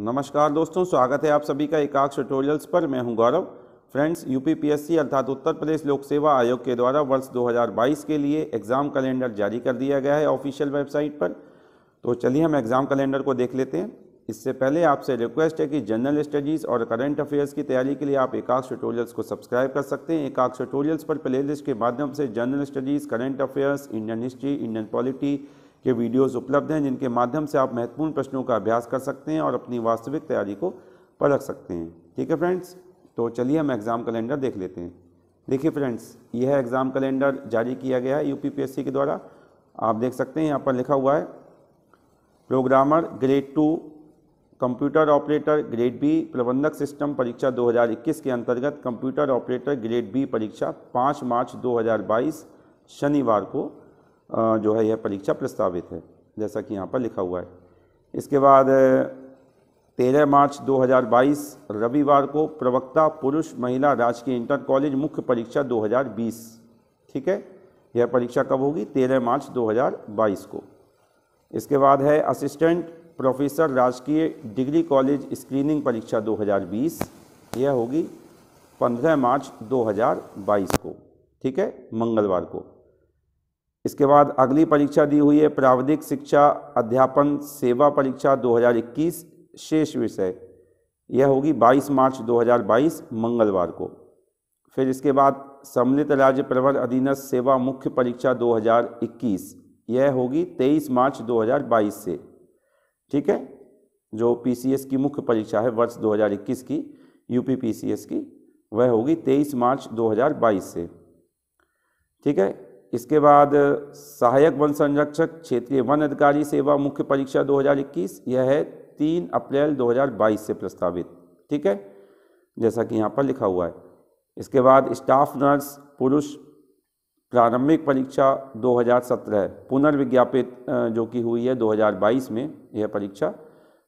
नमस्कार दोस्तों स्वागत है आप सभी का एकाक्ष ट्यूटोरियल्स पर मैं हूं गौरव फ्रेंड्स यूपीपीएससी अर्थात उत्तर प्रदेश लोक सेवा आयोग के द्वारा वर्ष 2022 के लिए एग्ज़ाम कैलेंडर जारी कर दिया गया है ऑफिशियल वेबसाइट पर तो चलिए हम एग्ज़ाम कैलेंडर को देख लेते हैं इससे पहले आपसे रिक्वेस्ट है कि जनरल स्टडीज़ और करंट अफेयर्स की तैयारी के लिए आप एकाक्ष ट्यूटोरियल्स को सब्सक्राइब कर सकते हैं एकाक्ष ट्यूटोरियल्स पर प्ले के माध्यम से general studies current affairs Indian history Indian polity के वीडियोस उपलब्ध हैं जिनके माध्यम से आप महत्वपूर्ण प्रश्नों का अभ्यास कर सकते हैं और अपनी वास्तविक तैयारी को परख सकते हैं ठीक है फ्रेंड्स तो चलिए हम एग्ज़ाम कैलेंडर देख लेते हैं देखिए फ्रेंड्स यह एग्ज़ाम कैलेंडर जारी किया गया है यू के द्वारा आप देख सकते हैं यहाँ पर लिखा हुआ है programmer grade two computer operator grade B प्रबंधक सिस्टम परीक्षा 2021 के अंतर्गत कंप्यूटर ऑपरेटर ग्रेड बी परीक्षा 5 मार्च 2022 शनिवार को जो है यह परीक्षा प्रस्तावित है जैसा कि यहाँ पर लिखा हुआ है इसके बाद तेरह मार्च 2022 रविवार को प्रवक्ता पुरुष महिला राजकीय इंटर कॉलेज मुख्य परीक्षा 2020 ठीक है यह परीक्षा कब होगी 13 मार्च 2022 को इसके बाद है असिस्टेंट प्रोफेसर राजकीय डिग्री कॉलेज स्क्रीनिंग परीक्षा 2020 यह होगी 15 मार्च 2022 को ठीक है मंगलवार को इसके बाद अगली परीक्षा दी हुई है प्राविधिक शिक्षा अध्यापन सेवा परीक्षा 2021 शेष विषय यह होगी 22 मार्च 2022 मंगलवार को फिर इसके बाद सम्मिलित राज्य प्रवर अधीनस्थ सेवा मुख्य परीक्षा 2021 यह होगी 23 मार्च 2022 से ठीक है जो पीसीएस की मुख्य परीक्षा है वर्ष 2021 की यूपी पीसीएस की वह होगी 23 मार्च 2022 से ठीक है इसके बाद सहायक वन संरक्षक क्षेत्रीय वन अधिकारी सेवा मुख्य परीक्षा 2021 यह है तीन अप्रैल 2022 से प्रस्तावित ठीक है जैसा कि यहाँ पर लिखा हुआ है इसके बाद स्टाफ नर्स पुरुष प्रारंभिक परीक्षा 2017 पुनर्विज्ञापित जो कि हुई है 2022 में यह परीक्षा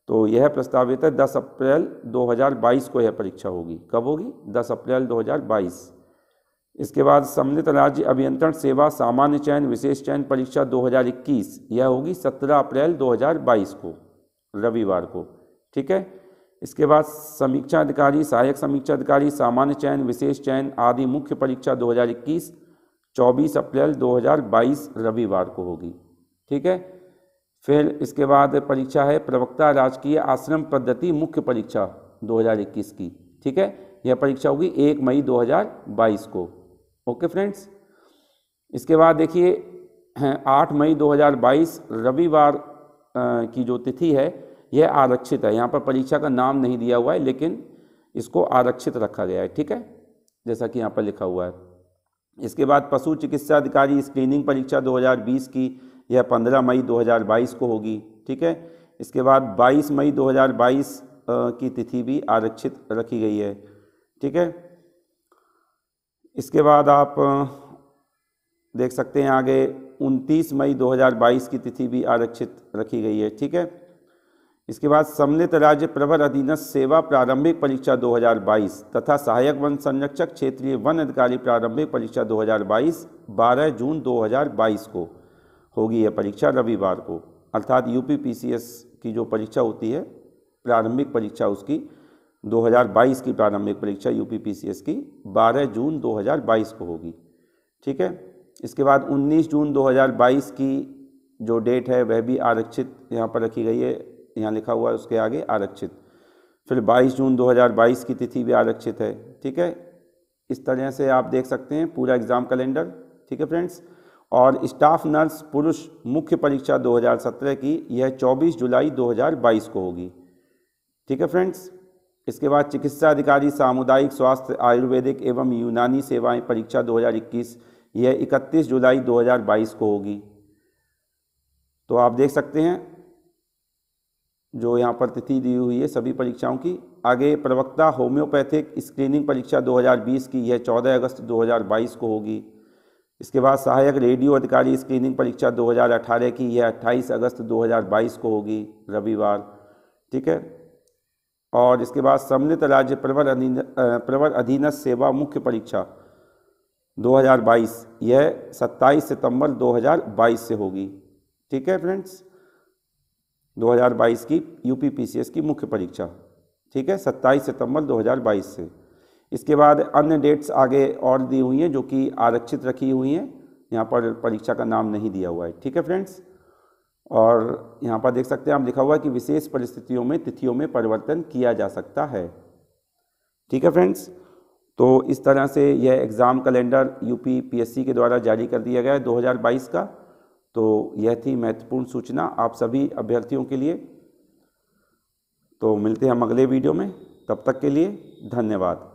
तो यह प्रस्तावित है 10 अप्रैल 2022 को यह परीक्षा होगी कब होगी 10 अप्रैल 2022 इसके बाद सम्मिलित राज्य अभियंत्रण सेवा सामान्य चयन विशेष चयन परीक्षा 2021 यह होगी 17 अप्रैल 2022 को रविवार को ठीक है इसके बाद समीक्षा अधिकारी सहायक समीक्षा अधिकारी सामान्य चयन विशेष चयन आदि मुख्य परीक्षा 2021 24 अप्रैल 2022 रविवार को होगी ठीक है फिर इसके बाद परीक्षा है प्रवक्ता राजकीय आश्रम पद्धति मुख्य परीक्षा 2021 की ठीक है यह परीक्षा होगी एक मई 2022 को ओके फ्रेंड्स इसके बाद देखिए आठ मई 2022 रविवार की जो तिथि है यह आरक्षित है यहाँ पर परीक्षा का नाम नहीं दिया हुआ है लेकिन इसको आरक्षित रखा गया है ठीक है जैसा कि यहाँ पर लिखा हुआ है इसके बाद पशु चिकित्सा अधिकारी स्क्रीनिंग परीक्षा 2020 की यह 15 मई 2022 को होगी ठीक है इसके बाद 22 मई 2022 की तिथि भी आरक्षित रखी गई है ठीक है इसके बाद आप देख सकते हैं आगे 29 मई 2022 की तिथि भी आरक्षित रखी गई है ठीक है इसके बाद सम्मिलित राज्य प्रवर अधीनस्थ सेवा प्रारंभिक परीक्षा 2022 तथा सहायक वन संरक्षक क्षेत्रीय वन अधिकारी प्रारंभिक परीक्षा 2022 12 जून 2022 को होगी यह परीक्षा रविवार को अर्थात यूपीपीसीएस की जो परीक्षा होती है प्रारंभिक परीक्षा उसकी 2022 की प्रारंभिक परीक्षा यूपीपीसीएस की 12 जून 2022 को होगी ठीक है इसके बाद 19 जून 2022 की जो डेट है वह भी आरक्षित यहाँ पर रखी गई है यहाँ लिखा हुआ है उसके आगे आरक्षित फिर 22 जून 2022 की तिथि भी आरक्षित है ठीक है इस तरह से आप देख सकते हैं पूरा एग्ज़ाम कैलेंडर ठीक है फ्रेंड्स और स्टाफ नर्स पुरुष मुख्य परीक्षा 2017 की यह 24 जुलाई 2022 को होगी ठीक है फ्रेंड्स इसके बाद चिकित्सा अधिकारी सामुदायिक स्वास्थ्य आयुर्वेदिक एवं यूनानी सेवाएं परीक्षा 2021 यह 31 जुलाई 2022 को होगी तो आप देख सकते हैं जो यहाँ पर तिथि दी हुई है सभी परीक्षाओं की आगे प्रवक्ता होम्योपैथिक स्क्रीनिंग परीक्षा 2020 की यह 14 अगस्त 2022 को होगी इसके बाद सहायक रेडियो अधिकारी स्क्रीनिंग परीक्षा 2018 की यह 28 अगस्त 2022 को होगी रविवार ठीक है और इसके बाद सम्मिलित राज्य प्रवर अधीन प्रवर अधीनस्थ सेवा मुख्य परीक्षा 2022 यह 27 सितंबर 2022 से होगी ठीक है फ्रेंड्स 2022 की यूपीपीसीएस की मुख्य परीक्षा ठीक है 27 सितंबर 2022 से इसके बाद अन्य डेट्स आगे और दी हुई हैं जो कि आरक्षित रखी हुई हैं यहाँ पर परीक्षा का नाम नहीं दिया हुआ है ठीक है फ्रेंड्स और यहाँ पर देख सकते हैं आप लिखा हुआ कि विशेष परिस्थितियों में तिथियों में परिवर्तन किया जा सकता है ठीक है फ्रेंड्स तो इस तरह से यह एग्ज़ाम कैलेंडर यूपी पीएससी के द्वारा जारी कर दिया गया है 2022 का तो यह थी महत्वपूर्ण सूचना आप सभी अभ्यर्थियों के लिए तो मिलते हैं हम अगले वीडियो में तब तक के लिए धन्यवाद